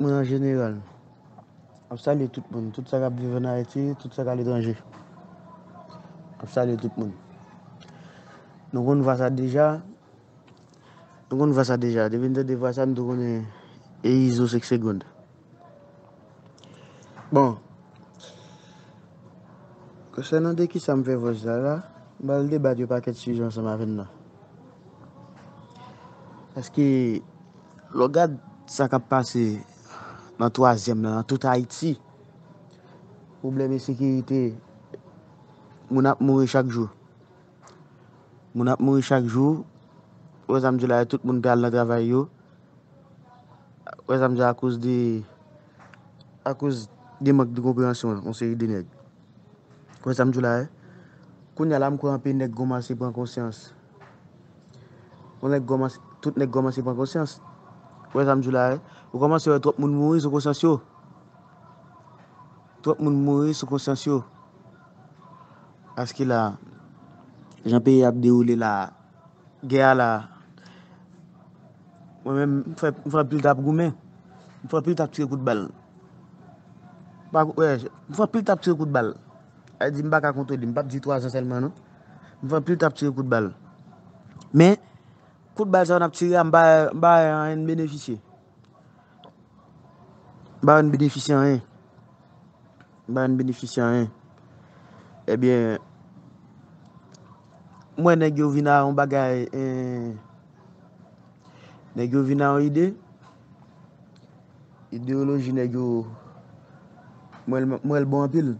moun an jeneral, ap sa li tout moun, tout sa ka bivena eti, tout sa ka li dranje. Ap sa li tout moun. Nou kon vasa deja, nou kon vasa deja, devende devasa nou kon e e izo sek segond. Bon, kose nan de ki sa m fe vajda la, bal deba diyo paket si jan sa ma ven nan. As ki, logad sa ka pase nan toazyem nan, nan tout a it si. Problem e sekirite, moun ap mouri chak jou. Moun ap mouri chak jou, wè zanm djou la, tout moun pe al nan travay yo, wè zanm dja akouz di, akouz di mak di komprensyon, konseri di neg. Wè zanm djou la, koun yal am kou an pi neg goma si pran konsyans. Wè zanm djou la, tout neg goma si pran konsyans. Ouè zanjou la, eh? ou koman se wè trok moun mouri sou konsensyo. Trok moun mouri sou konsensyo. Aske la, jenpe yab deroule la, gea la. Ouè mè mwen fè mwen pilt ap goumè. Mwen fè mwen pilt ap tse kout bal. Ouè, mwen fè mwen pilt ap tse kout bal. A di mba kakonto di, mba di 3 zan selman nou. Mwen fè mwen pilt ap tse kout bal. Mè, Kout bèl sa w nan ptiri am bèl an beneficye. Bèl an beneficye an. Bèl an beneficye an. Ebyen... Eh mwen nè gyo vina an bagay. Eh, nè gyo vina an ide. Ideoloji nè gyo... Mwen bonpil.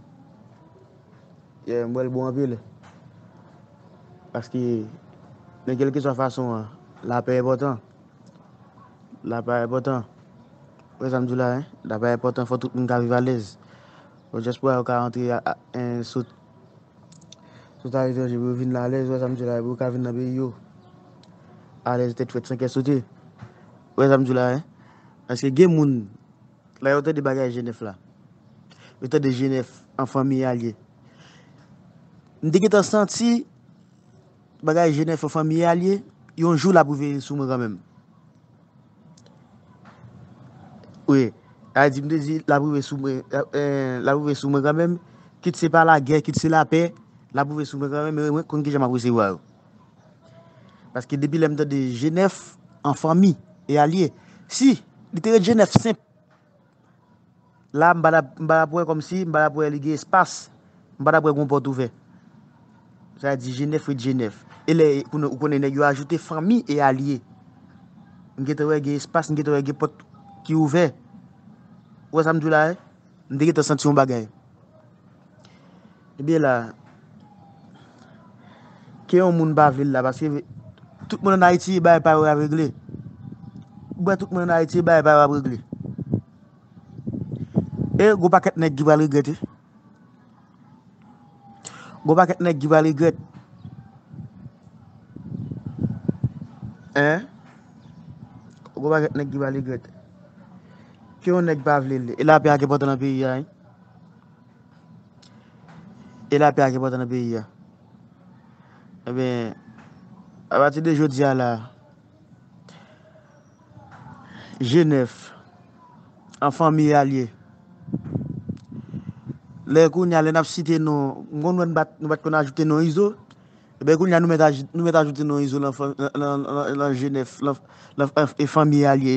E mwen bonpil. Pas ki... Nè kelke sa fason an. La pa repotan. La pa repotan. Wè samdou la, he? La pa repotan, fòtout moun ka vive alez. Wè jespò, wè wè ka rentri en sot. Sot arivan, jè bè ou vin la alez, wè samdou la, wè wè wè ka vin nabè yò. Alez, te tfèt sanke soti. Wè samdou la, he? Aske gen moun, lè wè wè te de bagay jenef la. Wè te de jenef, an famiye alye. Ndè ki te santi, bagay jenef an famiye alye, yonjou la pouve sou mwen kwa mwen. Ouye, a di mde di, la pouve sou mwen kwa eh, eh, mwen, kit se pa la gè, kit se la pè, la pouve sou mwen kwa mwen, mwen kon ki jaman pou se waw. Paske debi lemte de Genèf, an fami, e alye, si, li tere Genèf simp. La mba la pouve kom si, mba la pouve li gè espas, mba la pouve kon pot ouve. Sa di Genèf ou Genèf. E le ou konen e yo ajoute fami e alye. Nge te wege espas, nge te wege pot ki ouve. Ou e samdou la e, eh? nge te sentyon bagay. E bi la, ke yon moun ba vil la, basi ke tout moun anay ti yi baye parwa regle. Ou e tout moun anay ti yi baye parwa regle. E yo e, go paket nek giva reglete. Go paket nek giva reglete. E la pe a ke bote nan peyi ya eh? E la pe a ke bote nan peyi ya E ben A bati de jodi ya la Je nef An fami ya liye Le koun ya le naf site nou Ngonwen bat kon ajoute nou izo E ben Eh Bekoun ya nou met ajoute nou izo lan jenef, lan e famiye alye.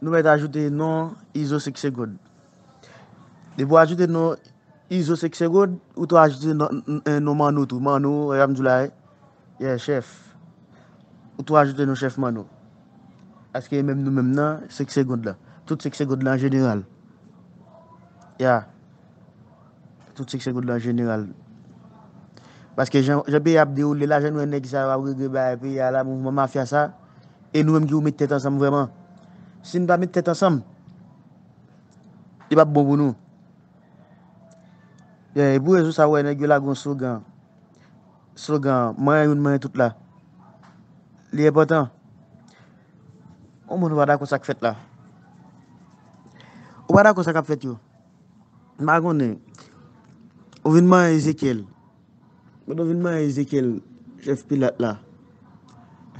Nou met ajoute nou izo sekse god. De pou ajoute nou izo sekse god, ou tou ajoute nou mano tou. Mano, yon amdoulay, yon chef. Ou tou ajoute nou chef mano. Aske menm nou menm nan, sekse god la. Tout sekse god la an jeneral. Ya. Tout sekse god la an jeneral. Paske jen wè ap di ou lè la jen wè nèk sa wè wè gè bè yè la mouvment mafya sa. E nou wèm gè ou mè tèt ansam vèman. Sin bè mè tèt ansam. Yè bè bò bò nou. Yè yè bò yè sou sa wè nè gè la gè ou sougan. Sougan. Mè yè yon mè yè tout la. Lè yè bò tan. Ou mè nou wè da kon sak fèt la. Ou wè da kon sak ap fèt yo. Mè akon nè. Ou vè nè mè yè zè kèl. Mwen av vin ma ye Zekiel, chef pilat la.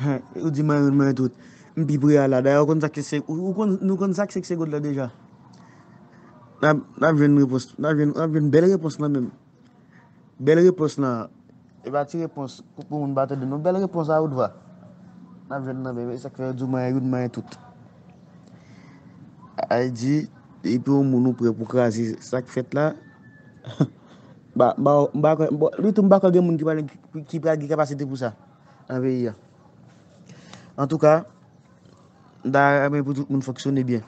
Ha, yon di ma yon ma yon tout. Mpi priya la, dayo kon sak se ksegod la deja. Na ven repos, na ven bel repos la men. Bel repos la. E ba ti repos, koupoun batè denon, bel repos la ou dva. Na ven nan bebe, yon sak fè yon du ma yon ma yon tout. Ha yon di, yon pou moun nou pre pou krasi sak fèt la. Ha. Ba, ba, mbakwa, mbakwa, loutou mbakwa gen moun ki balen ki prage kapasite pou sa. An veyi ya. An tou ka, nda ame pou tout moun foksyone bien.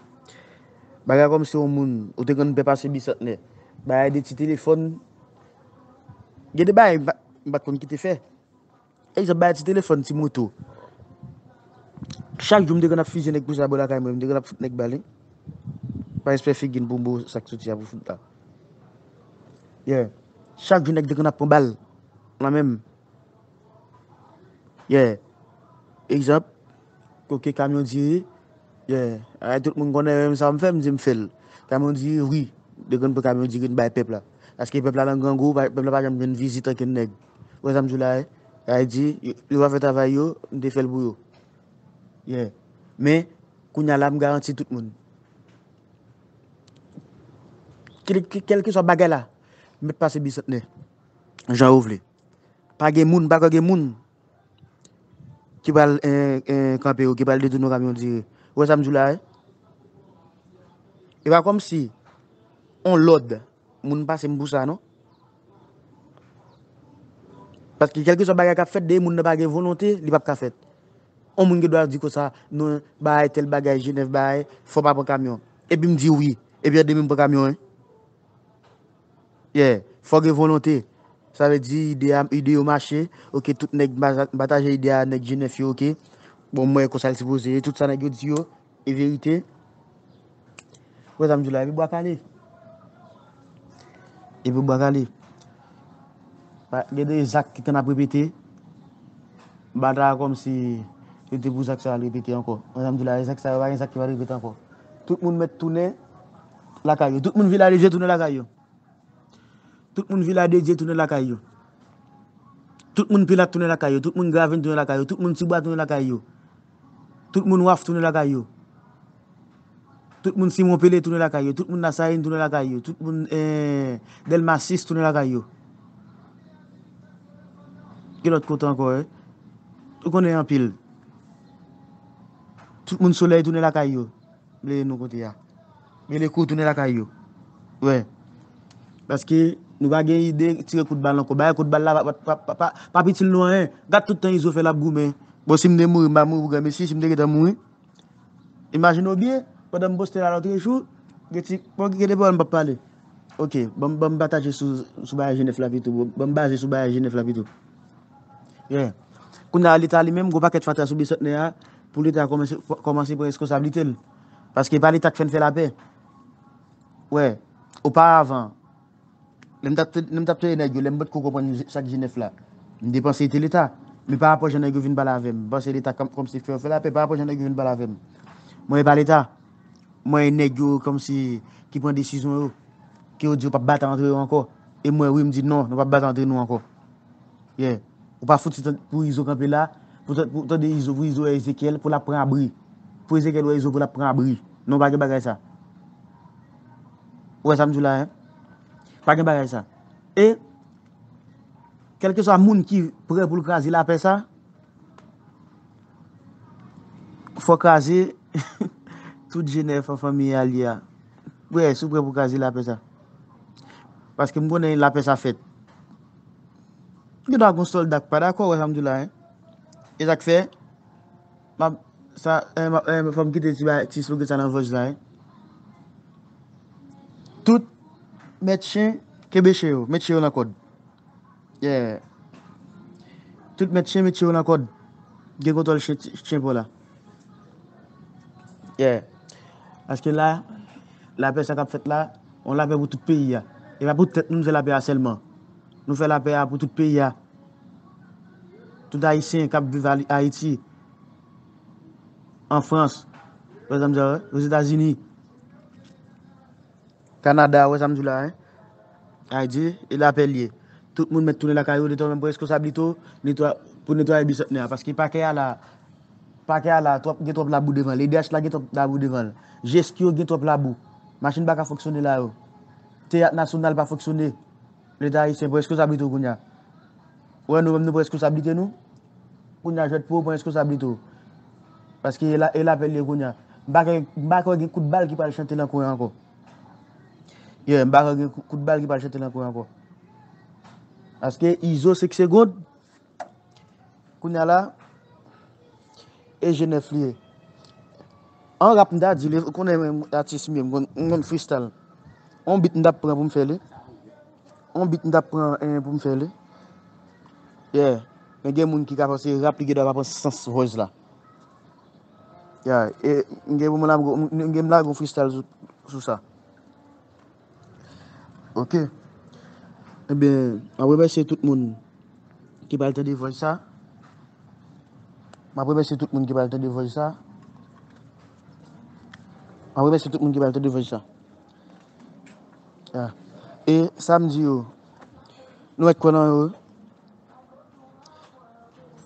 Baga kom se yon moun, ou te kon pepase bisot ne, baya de ti telefon, ge de baya mbakwa mkite fe. E se baya ti telefon ti moto, chak joun de kon ap fize nek pou sa bolakay mwen, de kon ap fote nek balen, pa espe figin pou mbo sak soti ya pou fote ta. Ye, Chak jounèk dekoun ap pou bal. La mèm. Ye. Ekjop. Kou ke kamyon diri. Ye. Aè tout moun konè yon mèm sa wèm fèm di m fèl. Kamyon diri, wè. Dekoun pou kamyon diri, yon bay pepl la. Aske pepl la lan gangou, pepl la bagèm joun vizit akèn nèg. Wè zanm joulay. Aè diri, yon wè fè travay yo, yon de fèl bou yo. Ye. Mè, kou nyalam garanti tout moun. Kèl ki so bagè la? Met pase biset ne, jan ouvle. Pake moun, pake moun, ki pale en eh, eh, kampe ou, ki pale deti nou kamyon, di, wè sa mdjou la e? E pa kom si, on lode, moun pase mbousa, non? Paske kelke son bagay ka fèt de, moun ne pake volonté, li pap ka fèt. On moun ge do a di ko sa, nou, bagay tel bagay, jenef bagay, fò pa po kamyon. E pi mdi oui, e pi ademim po kamyon e. Ye, fogue volante, sa ve di ide yo bon, mache, ouke tout nek bataje ide a nek jenef yo ke, bon mwen kon sa li se pose, tout sa nek yo di yo, e veyite. Wè zanmjou la, e bi bwa kani? E bi bwa kani? Gè de yi zak ki tena pepite, badra kom si, yi te pou zak sa le pepite anko. Wè zanmjou la, yi zak sa yi wak yi zak ki wak repete anko. Tout moun met toune, lakay yo, tout moun vilareje toune lakay yo. Tout moun Viladeje, tout moun Akayo. Tout moun Pilat, tout moun Gavine, tout moun Tsibwa, tout moun Akayo. Tout moun Waf, tout moun Akayo. Tout moun Simon Pele, tout moun Nasayen, tout moun Akayo. Tout moun Delmarcis, tout moun Akayo. Kelot kote anko, eh? Tout moun Apil. Tout moun Soleil, tout moun Akayo. Bleye nou kote ya. Meleko, tout moun Akayo. Paske... Nou gwa gen yi de, tire kout bal la. Kou baye kout bal la, papi ti lounen. Eh. Gat tout ten yi zo felap goumen. Bo si mde mou, mba mou pou gwa mesi, si mde geta mou. Imaginou biye, poda mboste la lantre chou, gen ti, ponke gen bon, depo an pap pale. Ok, bon, bon bata jesou, sou baye jenep lapi tou. Bon bata jesou, baye jenep lapi tou. Ye. Kou nan lita li menm, go pa ket fata sou bi sot ne a, pou lita komanse pou esko sa blitel. Paske pa lita kwen felapè. Wey. Ou pa avan. Nèm tapte, nèm tapte yè e nègyo, lèm bòt koko pan yon chak jenèf la. Mè depanse yè tel etat. Mè pa rapò jè nègyo vin bal avèm. Base l'etat kom se fè ou fè la, pè pa rapò jè nègyo vin bal avèm. Mwen yè e pal etat. Mwen yè e nègyo kom se ki pon desisyon yo. Ki yo di yo pa bat antre yo anko. E mwen wè mdi non, nou, nou pa bat antre nou anko. Ye. Ou pa fote pou izo kampe la. Pou ton de izo, pou izo wè izekèl, pou la pren abri. Pou izekèl wè izo, pou la pren ab Pa genbare sa. E, kelke sa moun ki pre pou kazi la pe sa, fok kazi tout jene fwa fwami ya li ya. Bwè, sou pre pou kazi la pe sa. Paske mwenen la pe sa fet. Gyo dwa konsol dak pa, dako wè hamdou la. E zak fe, mwen fwam gite ti sou gwen chanan vwaj la. Tout, Met chen, kebe chen yo, met chen yo nan kod. Ye. Tout met chen, met chen yo nan kod. Gekotol chen pou la. Ye. Aske la, la pe sa kap fet la, on la pe pou tout pi ya. E pa pou tete nou mse la pe a selman. Nou fe la pe a pou tout pi ya. Tout a yi sen, kap bu vali, a yi ti. An frans, vè zan mze, vè zi da zini. Kanada, wè samdjou la, he? Haydi, el apel ye. Tout moun met toune la kayo, léto mèm pou eskous ablito, léto, pou netoye bisotnya. Paski pake ala, pake ala, gè trope labou devan, lè diash la gè trope labou devan. Gè skyo gè trope labou. Machen baka foksone la yo. Teyat nasounal pa foksone. Léta yise, pou eskous ablito koun ya. Ouè nou mèm nou pou eskous ablite nou? Koun ya jèt pou pou eskous ablito. Paski el apel ye koun ya. Bako gen kout bal ki pal chante lankou anko. Ye, mbaka gen kout bal ki pal chete lankou anko. Aske, Izo Seksegod, Kunyala, e jenef liye. An rap mda di li, konen e mwen artist mwen, mwen freestyle. An bit mda pran pou mfele. An bit mda pran eh, pou mfele. Ye, gen moun ki kapase rap li gen rap mwen sens roz la. Ya, e, gen mla kon freestyle sou sa. E ben, mwen mwen se tout moun ki balte devoy sa. Mwen mwen se tout moun ki balte devoy sa. Mwen mwen se tout moun ki balte devoy sa. Ah. E Sam Diou, nou mwen kwenan ou?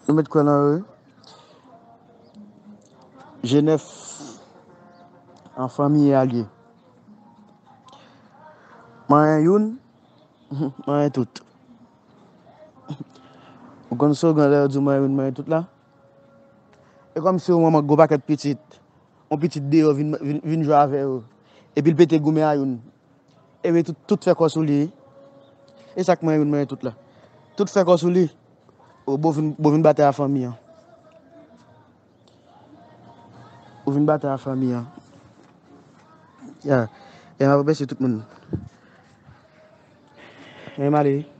Nou mwen kwenan ou? Nou mwen kwenan ou? Genèf en famye agye. Mwenye youn, mwenye tout. Mwen kon sou ganda yo di mwenye youn, mwenye tout la. E kom se yo mwen ma go bak et pitit. Mwen pitit de yo vin jwa ave yo. E pi l pitit gome a youn. E we tout fek osou li. E sak mwenye youn, mwenye tout la. Tout fek osou li. Ou bo vin bate a fami ya. Ou vin bate a fami ya. Ya, e yon apes yon tout mwenye. Neymar aí.